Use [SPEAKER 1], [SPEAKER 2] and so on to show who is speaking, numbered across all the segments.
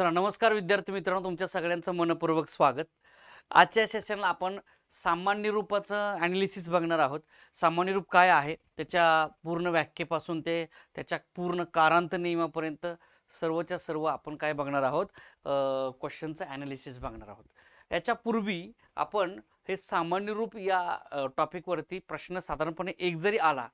[SPEAKER 1] तर नमस्कार विद्यार्थी मित्रांनो तुमच्या सगळ्यांचं मनपूर्वक स्वागत आजच्या सेशनला आपण सामान्य रूपाचं ॲनालिसिस बघणार आहोत सामान्य रूप काय आहे त्याच्या पूर्ण व्याख्येपासून ते त्याच्या पूर्ण कारांत नियमापर्यंत सर्वच्या सर्व आपण काय बघणार आहोत क्वेश्चनचं ॲनालिसिस बघणार आहोत याच्यापूर्वी आपण हे सामान्य रूप या टॉपिकवरती प्रश्न साधारणपणे एक जरी आला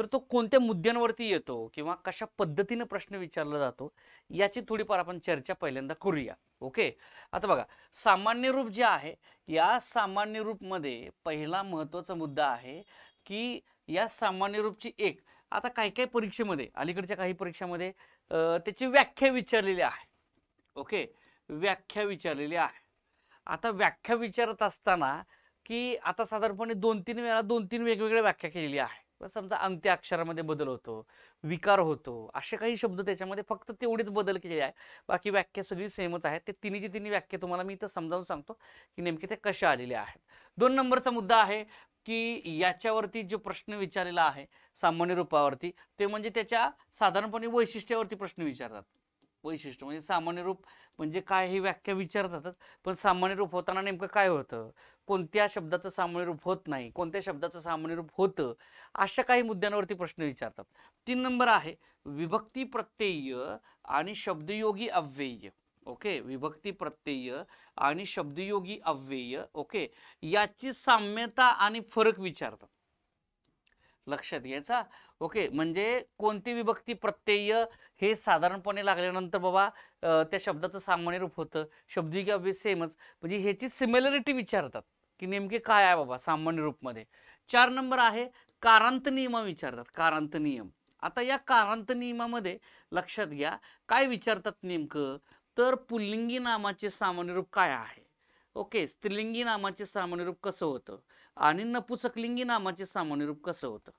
[SPEAKER 1] तर तो कोणत्या मुद्द्यांवरती येतो किंवा कशा पद्धतीनं प्रश्न विचारला जातो याची थोडीफार आपण चर्चा पहिल्यांदा करूया ओके आता बघा सामान्य रूप जे आहे या सामान्य रूपमध्ये पहिला महत्त्वाचा मुद्दा आहे की या सामान्य रूपची एक आता काही काही परीक्षेमध्ये अलीकडच्या काही परीक्षामध्ये त्याची व्याख्या विचारलेली आहे ओके व्याख्या विचारलेली आहे आता व्याख्या विचारत असताना की आता साधारणपणे दोन तीन वेळा दोन तीन वेगवेगळ्या व्याख्या केलेली आहे समजा अंत्य अक्षरामध्ये बदल होतो विकार होतो असे काही शब्द त्याच्यामध्ये फक्त तेवढेच बदल केलेले आहे बाकी व्याख्या सगळी सेमच आहेत ते तिन्हीची तिन्ही व्याख्या तुम्हाला मी इथं समजावून सांगतो की नेमके ते कशा आलेले आहेत दोन नंबरचा मुद्दा आहे की याच्यावरती जो प्रश्न विचारलेला आहे सामान्य रूपावरती ते म्हणजे त्याच्या साधारणपणे वैशिष्ट्यावरती प्रश्न विचारतात वैशिष्ट्य म्हणजे सामान्य रूप म्हणजे काय ही व्याख्या विचारतात जातात पण सामान्य रूप होताना नेमकं काय होतं कोणत्या शब्दाचं सामान्य रूप होत नाही कोणत्या शब्दाचं सामान्य रूप होतं अशा काही मुद्द्यांवरती प्रश्न विचारतात तीन नंबर आहे विभक्ती प्रत्यय आणि शब्दयोगी अव्यय ओके विभक्ती प्रत्यय आणि शब्दयोगी अव्यय ओके याची साम्यता आणि फरक विचारतात लक्षात घ्यायचा ओके म्हणजे कोणती विभक्ती प्रत्यय हे साधारणपणे लागल्यानंतर बाबा त्या शब्दाचं सामान्य रूप होतं शब्दिक बी सेमच म्हणजे ह्याची सिमिलरिटी विचारतात की नेमके काय आहे बाबा सामान्य रूपमध्ये चार नंबर आहे कारांत नियम विचारतात कारांत नियम आता या कारांत नियमामध्ये लक्षात घ्या काय विचारतात नेमकं तर पुल्लिंगी नामाचे सामान्य रूप काय आहे ओके स्त्रीलिंगी नामाचे सामान्य रूप कसं होतं आणि नपुसकलिंगी नामाचे सामान्य रूप कसं होतं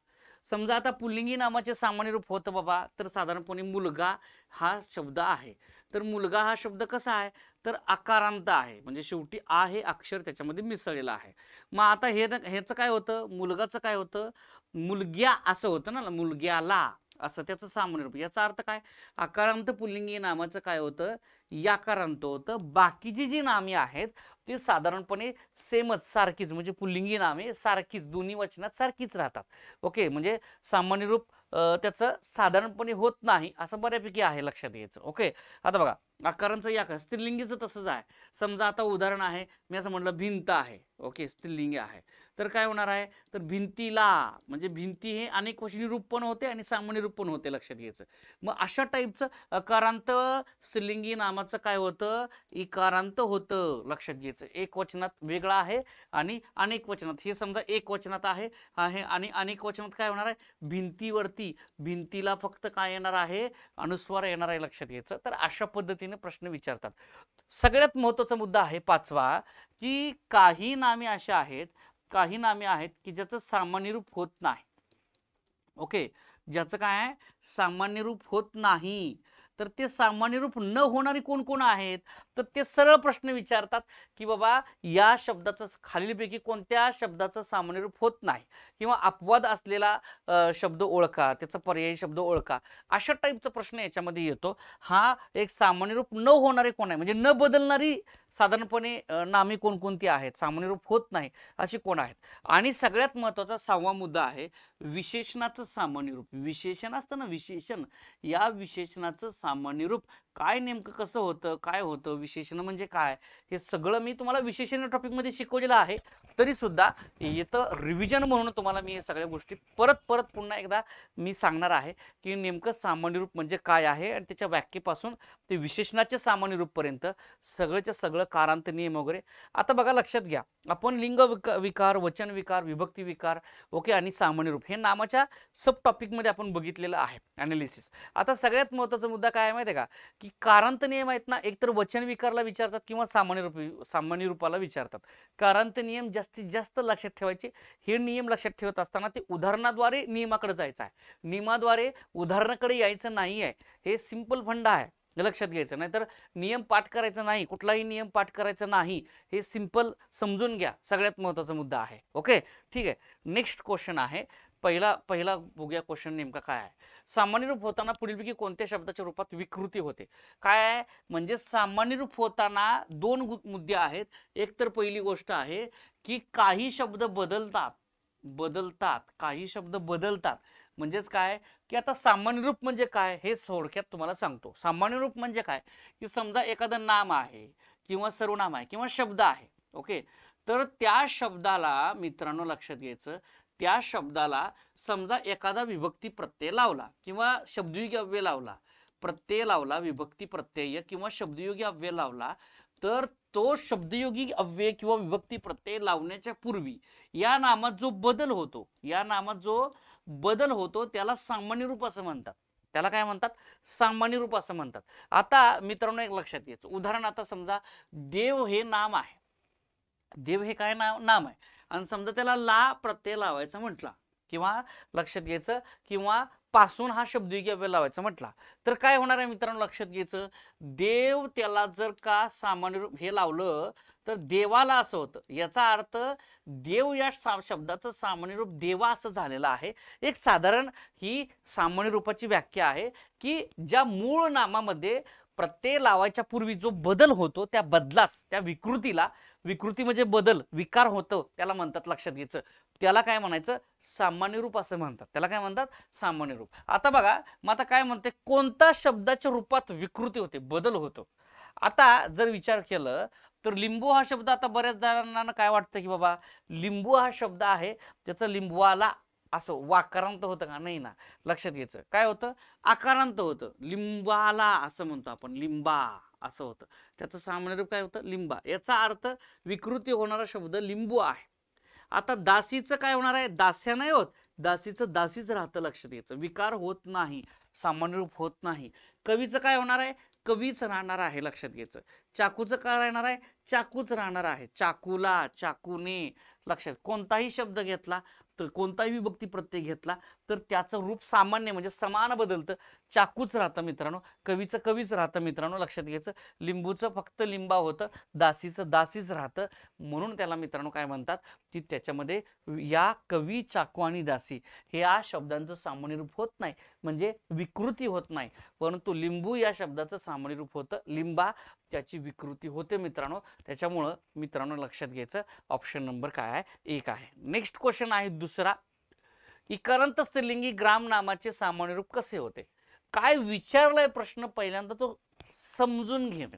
[SPEAKER 1] समजा आता पुल्लिंगी नामाचे सामान्य रूप होतं बाबा तर साधारणपणे मुलगा हा शब्द आहे तर मुलगा हा शब्द कसा आहे तर आकारांत आहे म्हणजे शेवटी आ हे अक्षर त्याच्यामध्ये मिसळलेलं आहे मग आता हे ह्याचं काय होतं मुलगाचं काय होतं मुलग्या असं होतं ना मुलग्याला असं त्याचं सामान्य रूप याचा अर्थ काय आकारांत पुल्लिंगी नामाचं काय होतं या कारणतो तर बाकीची जी नामे आहेत ती साधारणपणे सेमच सारखीच म्हणजे पुल्लिंगी नामे सारखीच दोन्ही वचनात सारखीच राहतात ओके म्हणजे सामान्य रूप त्याचं साधारणपणे होत नाही असं बऱ्यापैकी आहे लक्षात यायचं ओके आता बघा आकारांचं याकार स्त्रीलिंगीचं तसंच आहे समजा आता उदाहरण आहे मी असं म्हटलं भिंत आहे ओके स्त्रीलिंगी आहे तर काय होणार आहे तर भिंतीला म्हणजे भिंती हे अनेक वचनी रूप पण होते आणि सामान्य रूप पण होते लक्षात घ्यायचं मग अशा टाईपचं अकारांत स्त्रीलिंगी नाम काय होतं इकारांत होतं लक्षात घ्यायचं एक वचनात वेगळा आहे आणि अनेक वचनात हे समजा एक वचनात आहे आहे आणि अनेक वचनात काय होणार आहे भिंतीवरती भिंतीला फक्त काय येणार आहे अनुस्वार येणार आहे लक्षात घ्यायचं तर अशा पद्धतीने प्रश्न विचारतात सगळ्यात महत्वाचा मुद्दा आहे पाचवा की काही नामे अशा आहेत काही नामे आहेत की ज्याचं सामान्य रूप होत नाही ओके ज्याचं काय आहे सामान्य रूप होत नाही तर ते सामान्य रूप न होणारी कोण कोण आहेत तर ते सरळ प्रश्न विचारतात की बाबा या शब्दाचं खालीलपैकी कोणत्या शब्दाचं सामान्य रूप होत नाही किंवा अपवाद असलेला शब्द ओळखा त्याचा पर्यायी शब्द ओळखा अशा टाईपचा प्रश्न याच्यामध्ये येतो हा एक सामान्य रूप न होणारे कोण आहे म्हणजे न बदलणारी साधारणपणे नामे कोणकोणती आहेत सामान्य रूप होत नाही अशी कोण आहेत आणि सगळ्यात महत्त्वाचा सहावा मुद्दा आहे विशेषणाचं सामान्य रूप विशेषण असतं ना विशेषण या विशेषणाचं सामान्य रूप काय नेमकं कसं होतं काय होतं विशेषण म्हणजे काय हे सगळं मी तुम्हाला विशेषण टॉपिकमध्ये शिकवलेलं आहे तरी सुद्धा येतं रिव्हिजन म्हणून तुम्हाला मी हे सगळ्या गोष्टी परत परत पुन्हा एकदा मी सांगणार आहे की नेमकं सामान्य रूप म्हणजे काय आहे आणि त्याच्या व्याख्येपासून ते विशेषणाचे सामान्य रूपपर्यंत सगळंच्या सगळं कारांत नियम वगैरे आता बघा लक्षात घ्या आपण लिंग विकार वचन विकार विभक्ती विकार ओके आणि सामान्य रूप हे नामाच्या सब टॉपिकमध्ये आपण बघितलेलं आहे ॲनालिसिस आता सगळ्यात महत्त्वाचा मुद्दा काय माहिती आहे का की कारांत नियम आहेत ना एकतर वचन विकारला विचारतात किंवा सामान्य रूपी सामान्य रूपाला विचारतात कारांत नियम जास्तीत जास्त लक्षात ठेवायचे हे नियम लक्षात ठेवत असताना ते उदाहरणाद्वारे नियमाकडे जायचं आहे नियमाद्वारे उदाहरणाकडे यायचं नाही आहे हे सिंपल फंड आहे लक्षात घ्यायचं नाहीतर नियम पाठ करायचा नाही कुठलाही नियम पाठ करायचा नाही हे सिंपल समजून घ्या सगळ्यात महत्त्वाचा मुद्दा आहे ओके ठीक आहे नेक्स्ट क्वेश्चन आहे पहिला पहिला बघूया क्वेश्चन नेमका काय आहे सामान्य रूप होताना पुढीलपैकी कोणत्या शब्दाच्या रूपात विकृती होते काय आहे म्हणजे सामान्य रूप होताना दोन मुद्दे आहेत एक तर पहिली गोष्ट आहे की काही शब्द बदलतात बदलतात काही शब्द बदलतात म्हणजेच काय की आता सामान्य रूप म्हणजे काय हे थोडक्यात तुम्हाला सांगतो सामान्य रूप म्हणजे काय की समजा एखादं नाम आहे किंवा सर्वनाम आहे किंवा शब्द आहे ओके तर त्या शब्दाला मित्रांनो लक्षात घ्यायचं त्या शब्दाला समजा एखादा विभक्ती प्रत्यय लावला किंवा शब्दयोगी अव्यय लावला प्रत्यय लावला विभक्ती प्रत्यय किंवा शब्दयोगी अव्यय लावला तर तो शब्दयोगी अव्यय किंवा विभक्ती प्रत्यय लावण्याच्या पूर्वी या नामात जो बदल होतो या नामात जो बदल होतो त्याला सामान्य रूप असं म्हणतात त्याला काय म्हणतात सामान्य रूप असं म्हणतात आता मित्रांनो एक लक्षात यायचं उदाहरण आता समजा देव हे नाम आहे देव हे काय नाव नाम आहे आणि समजा त्याला ला प्रत्यय लावायचा म्हटला किंवा लक्षात घ्यायचं किंवा पासून हा शब्द लावायचा म्हटला तर काय होणार आहे मित्रांनो लक्षात घ्यायचं देव त्याला जर का सामान्य रूप हे लावलं तर देवाला असं होतं याचा अर्थ देव या शब्दाचं सामान्य रूप देवा असं झालेलं आहे एक साधारण ही सामान्य रूपाची व्याख्या आहे की ज्या मूळ नामामध्ये प्रत्यय लावायच्या पूर्वी जो बदल होतो त्या बदलास त्या विकृतीला विकृती म्हणजे बदल विकार होतं त्याला म्हणतात लक्षात घ्यायचं त्याला काय म्हणायचं सामान्य रूप असं म्हणतात त्याला काय म्हणतात सामान्य रूप आता बघा मग आता काय म्हणते कोणता शब्दाच्या रूपात विकृती होते बदल होतो आता जर विचार केलं तर लिंबू हा शब्द आता बऱ्याच जणांना काय वाटतं की बाबा लिंबू हा शब्द आहे त्याचं लिंबवाला असं वाकारांत होतं का नाही ना लक्षात घ्यायचं काय होतं आकारांत होतं लिंबाला असं म्हणतो आपण लिंबा असं होतं त्याचं सामान्य रूप काय होतं लिंबा याचा अर्थ विकृती होणारा शब्द लिंबू आहे आता दासीचं काय होणार आहे दास्या नाही होत दासीचं दासीच राहतं लक्षात घ्यायचं विकार होत नाही सामान्य रूप होत नाही कवीचं काय होणार आहे कवीच राहणार आहे लक्षात घ्यायचं चाकूचं काय राहणार आहे चाकूच राहणार आहे चाकूला चाकूने लक्षात कोणताही शब्द घेतला कोणताही विभक्ती प्रत्यय घेतला तर त्याचं रूप सामान्य म्हणजे समान बदलतं चाकूच राहतं मित्रांनो कवीचं कवीच राहतं मित्रांनो लक्षात घ्यायचं लिंबूचं फक्त लिंबा होतं दासीचं दासीच राहतं म्हणून त्याला मित्रांनो काय म्हणतात की त्याच्यामध्ये या कवी चाकू आणि दासी या शब्दांचं सामान्य रूप होत नाही म्हणजे विकृती होत नाही परंतु लिंबू या शब्दाचं सामान्य रूप होतं लिंबा त्याची विकृती होते मित्रांनो त्याच्यामुळं मित्रांनो लक्षात घ्यायचं ऑप्शन नंबर काय आहे एक आहे नेक्स्ट क्वेश्चन आहे दुसरा इकारांत स्त्रीलिंगी ग्राम नामाचे सामान्य रूप कसे होते काय विचारलाय प्रश्न पहिल्यांदा तो समजून घेणे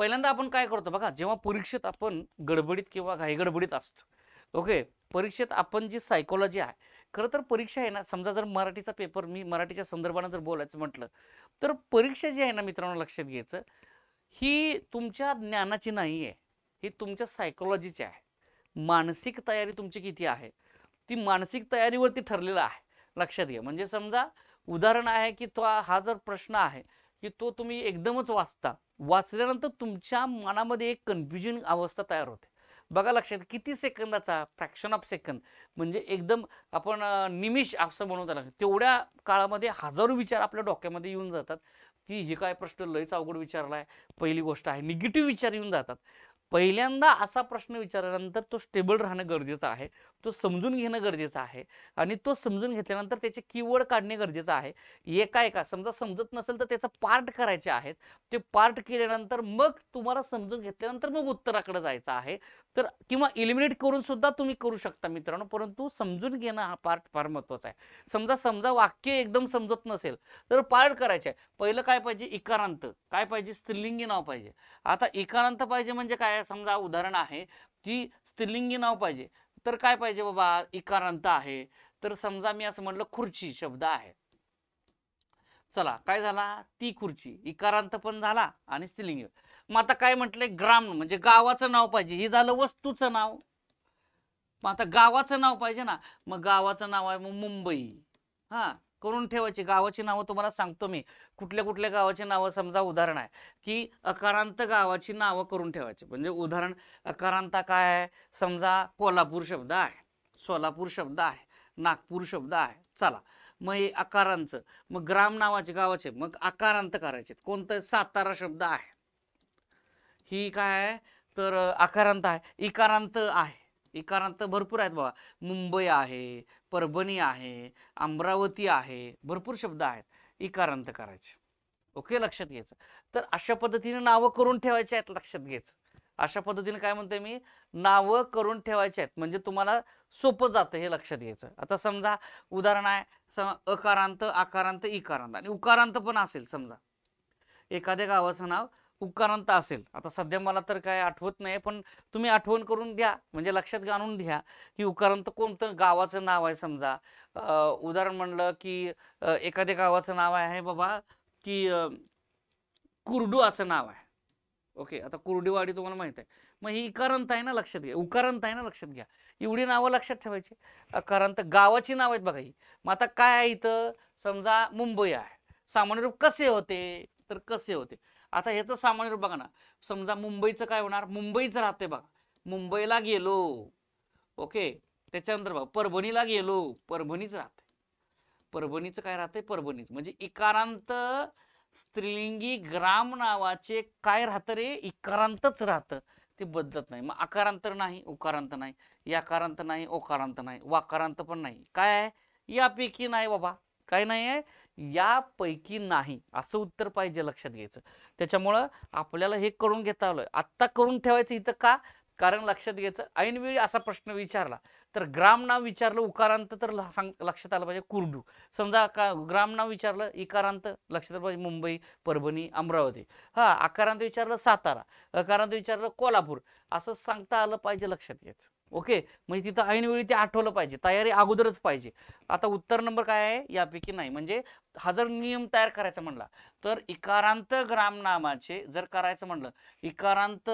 [SPEAKER 1] पहिल्यांदा आपण काय करतो बघा जेव्हा परीक्षेत आपण गडबडीत किंवा घाईगडबडीत असतो ओके परीक्षेत आपण जी सायकोलॉजी आहे खरं तर परीक्षा आहे ना समजा जर मराठीचा पेपर मी मराठीच्या संदर्भानं जर बोलायचं म्हटलं तर परीक्षा जी आहे ना मित्रांनो लक्षात घ्यायचं ही तुमच्या ज्ञानाची नाही आहे ही तुमच्या सायकोलॉजीची आहे मानसिक तयारी तुमची किती आहे ती मानसिक तयारीवरती ठरलेलं आहे लक्षात घ्या म्हणजे समजा उदाहरण आहे की तो हा जर प्रश्न आहे की तो तुम्ही एकदमच वाचता वाचल्यानंतर तुमच्या मनामध्ये एक कन्फ्युजन अवस्था तयार होते बघा लक्षात किती सेकंदाचा फ्रॅक्शन ऑफ सेकंद म्हणजे एकदम आपण निमिष असं म्हणत आला तेवढ्या काळामध्ये हजारो विचार आपल्या डोक्यामध्ये येऊन जातात की हे काय प्रश्न लयच अवघड विचारला आहे पहिली गोष्ट आहे निगेटिव्ह विचार येऊन जातात पहिल्यांदा असा प्रश्न विचारल्यानंतर तो स्टेबल राहणं गरजेचं आहे तो समजून घेणं गरजेचं आहे आणि तो समजून घेतल्यानंतर त्याचे कीवर्ड काढणे गरजेचं आहे एका एका समजा समजत नसेल तर त्याचं पार्ट करायचे आहेत ते पार्ट केल्यानंतर मग तुम्हाला समजून घेतल्यानंतर मग उत्तराकडे जायचं आहे तर किंवा इलिमिनेट करून सुद्धा तुम्ही करू शकता मित्रांनो परंतु समजून घेणं हा पार्ट फार महत्वाचा आहे समजा समजा वाक्य एकदम समजत नसेल तर पार्ट करायचं आहे पहिलं काय पाहिजे इकारांत काय पाहिजे स्त्रीलिंगी नाव पाहिजे आता इकारांत पाहिजे म्हणजे काय समजा उदाहरण आहे की स्त्रीलिंगी नाव पाहिजे तर काय पाहिजे बाबा इकारांत आहे तर समजा मी असं म्हटलं खुर्ची शब्द आहे चला काय झाला ती खुर्ची इकारांत पण झाला आणि स्त्रीलिंगी मग आता काय म्हटलंय ग्राम म्हणजे गावाचं नाव पाहिजे हे झालं वस्तूचं नाव मग आता गावाचं नाव पाहिजे ना मग गावाचं नाव आहे मग मुंबई हां करून ठेवायची गावाची नावं तुम्हाला सांगतो मी कुठल्या कुठल्या गावाची नावं समजा उदाहरण आहे की अकारांत गावाची नावं करून ठेवायची म्हणजे उदाहरण अकारांत काय आहे समजा कोल्हापूर शब्द आहे सोलापूर शब्द आहे नागपूर शब्द आहे चला मग हे अकारांचं मग ग्राम नावाचे गावाचे मग अकारांत करायचे कोणतं सातारा शब्द आहे ही काय आहे तर आकारांत आहे इकारांत आहे इकारांत भरपूर आहेत बाबा मुंबई आहे परभणी आहे अमरावती आहे भरपूर शब्द आहेत इकारांत करायचे ओके लक्षात घ्यायचं तर अशा पद्धतीने नावं करून ठेवायची आहेत लक्षात घ्यायचं अशा पद्धतीने काय म्हणते मी नावं करून ठेवायचे आहेत म्हणजे तुम्हाला सोपं जातं हे लक्षात घ्यायचं आता समजा उदाहरण आहे सम अकारांत आकारांत इकारांत आणि उकारांत पण असेल समजा एखाद्या गावाचं नाव उपकारांत असेल आता सध्या मला तर काय आठवत नाही पण तुम्ही आठवण करून द्या म्हणजे लक्षात आणून द्या की उपकारांत कोणतं गावाचं नाव आहे समजा उदाहरण म्हणलं की एखाद्या गावाचं नाव आहे बाबा की कुर्डू असं नाव आहे ओके आता कुर्डीवाडी तुम्हाला माहित आहे मग ही इकारांत आहे ना लक्षात घ्या उकारांत आहे ना लक्षात घ्या एवढी नावं लक्षात ठेवायची अकारांत गावाची नावं आहेत बघा ही मग आता काय आहे इथं समजा मुंबई आहे सामान्य रूप कसे होते तर कसे होते आता ह्याचं सामान्य रूप बघा ना समजा मुंबईचं काय होणार मुंबईच राहते बघा मुंबईला गेलो ओके त्याच्यानंतर बघा परभणीला गेलो परभणीच राहते परभणीचं काय राहते परभणीच म्हणजे इकारांत स्त्रीलिंगी ग्राम नावाचे काय राहतं रे इकारांतच राहतं ते बदलत नाही मग आकारांतर नाही उकारांत नाही याकारांत नाही ओकारांत नाही वाकारांत पण नाही काय आहे यापैकी नाही बाबा काय नाही आहे यापैकी नाही असं उत्तर पाहिजे लक्षात घ्यायचं त्याच्यामुळं आपल्याला हे करून घेता आलं आत्ता करून ठेवायचं इथं का कारण लक्षात घ्यायचं ऐनवेळी असा प्रश्न विचारला तर नाव विचारलं उकारांत तर सांग लक्षात आलं पाहिजे कुर्डू समजा का नाव विचारलं इकारांत लक्षात आलं पाहिजे मुंबई परभणी अमरावती हां आकारांत विचारलं सातारा अकारांत विचारलं कोल्हापूर असं सांगता आलं पाहिजे लक्षात घ्यायचं ओके म्हणजे तिथं ऐनवेळी ते आठवलं पाहिजे तयारी अगोदरच पाहिजे आता उत्तर नंबर काय आहे यापैकी नाही म्हणजे हा जर नियम तयार करायचा म्हणला तर इकारांत ग्रामनामाचे जर करायचं म्हणलं इकारांत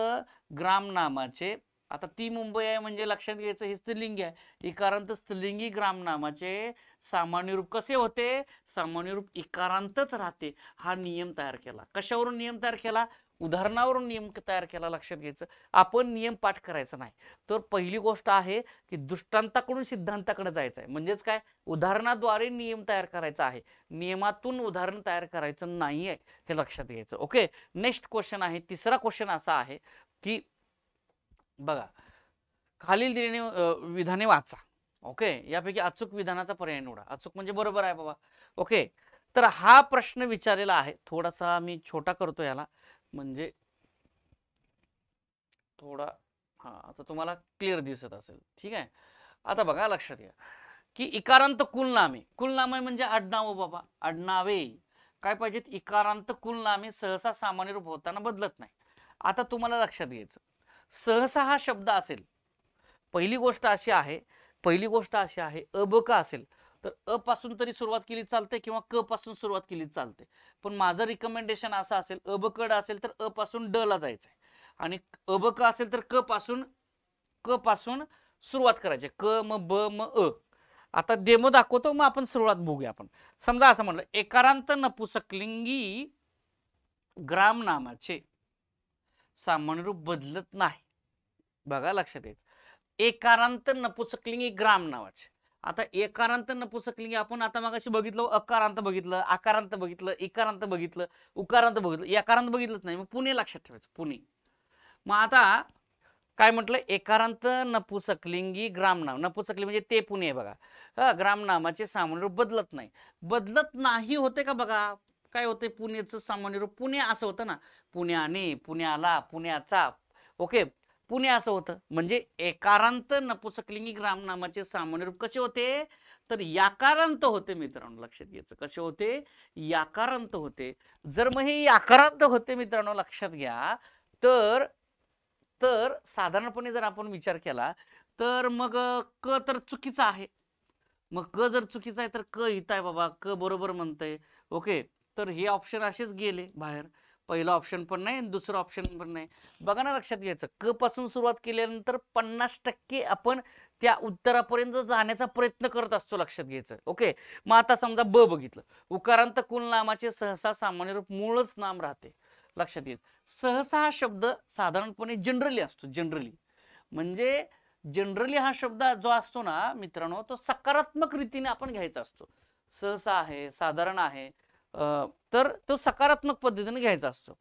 [SPEAKER 1] ग्रामनामाचे आता ती मुंबई आहे म्हणजे लक्षात घ्यायचं हे स्त्रीलिंगी आहे इकारांत स्त्रीलिंगी ग्रामनामाचे सामान्य रूप कसे होते सामान्य रूप इकारांतच राहते हा नियम तयार केला कशावरून नियम तयार केला उदाहरणावरून नियम तयार केला लक्षात घ्यायचं आपण नियम पाठ करायचा नाही तर पहिली गोष्ट आहे की दृष्टांताकडून सिद्धांताकडे जायचं आहे म्हणजेच काय उदाहरणाद्वारे नियम तयार करायचा आहे नियमातून उदाहरण तयार करायचं नाही आहे हे लक्षात घ्यायचं ओके नेक्स्ट क्वेश्चन आहे तिसरा क्वेश्चन असा आहे की बघा खालील दिलेने विधाने वाचा ओके यापैकी अचूक विधानाचा पर्याय निवडा अचूक म्हणजे बरोबर आहे बाबा ओके तर हा प्रश्न विचारलेला आहे थोडासा मी छोटा करतो याला म्हणजे थोडा हा आता तुम्हाला क्लिअर दिसत असेल ठीक आहे आता बघा लक्षात घ्या की इकारांत कुलनामे कुलनामे म्हणजे अडनाव बाबा आडनावे काय पाहिजेत इकारांत कुलनामे सहसा सामान्य रूप होताना बदलत नाही आता तुम्हाला लक्षात घ्यायचं सहसा हा शब्द असेल पहिली गोष्ट अशी आहे पहिली गोष्ट अशी आहे अबक असेल तर अ पासून तरी सुरुवात केली चालते किंवा क पासून सुरुवात केली चालते पण माझं रिकमेंडेशन असं असेल अब कड असेल तर अ पासून ड ला जायचंय आणि अब क असेल तर क पासून क पासून सुरुवात करायची क म ब म अ आता देमो दाखवतो मग आपण सुरुवात बघूया आपण समजा असं म्हणलं एकारांत नपुसकलिंगी ग्राम नामाचे सामान्य रूप बदलत नाही बघा लक्षात यायचं एकारांत नपुसकलिंगी ग्राम नावाचे आता एकारांत नपुसकलिंगी आपण आता मागाशी बघितलं अकारांत बघितलं आकारांत बघितलं इकारांत बघितलं उकारांत बघितलं एकारांत बघितलंच नाही मग पुणे लक्षात ठेवायचं पुणे मग आता काय म्हटलं एकारांत नपुसकलिंगी ग्रामनाम नपुसकली म्हणजे ते पुणे बघा ग्रामनामाचे सामान्य रूप बदलत नाही बदलत नाही होते का बघा काय होते पुणेचं सामान्य रूप पुणे असं होतं ना पुण्याने पुण्याला पुण्याचा ओके पुणे असं होतं म्हणजे एकारांत नपुसकलिंगी रामनामाचे सामान्य रूप कसे होते तर याकारांत होते मित्रांनो लक्षात घ्यायचं कसे होते याकारांत होते जर मग हे याकारांत होते मित्रांनो लक्षात घ्या तर तर साधारणपणे जर आपण विचार केला तर मग क तर चुकीचा आहे मग क जर चुकीचा आहे तर क इथं आहे बाबा क बरोबर म्हणतंय ओके तर हे ऑप्शन असेच गेले बाहेर पहिलं ऑप्शन पण नाही दुसरं ऑप्शन पण नाही बघा ना लक्षात घ्यायचं क पासून सुरुवात केल्यानंतर पन्नास टक्के आपण त्या उत्तरापर्यंत जाण्याचा प्रयत्न करत असतो लक्षात घ्यायचं ओके मग आता समजा ब बघितलं उकारांत कुल नामाचे सहसा सामान्य रूप मूळच नाम राहते लक्षात येत सहसा हा शब्द साधारणपणे जनरली असतो जनरली म्हणजे जनरली हा शब्द जो असतो ना मित्रांनो तो सकारात्मक रीतीने आपण घ्यायचा असतो सहसा आहे साधारण आहे तर तो सकारात्मक पद्धतीने घ्यायचा असतो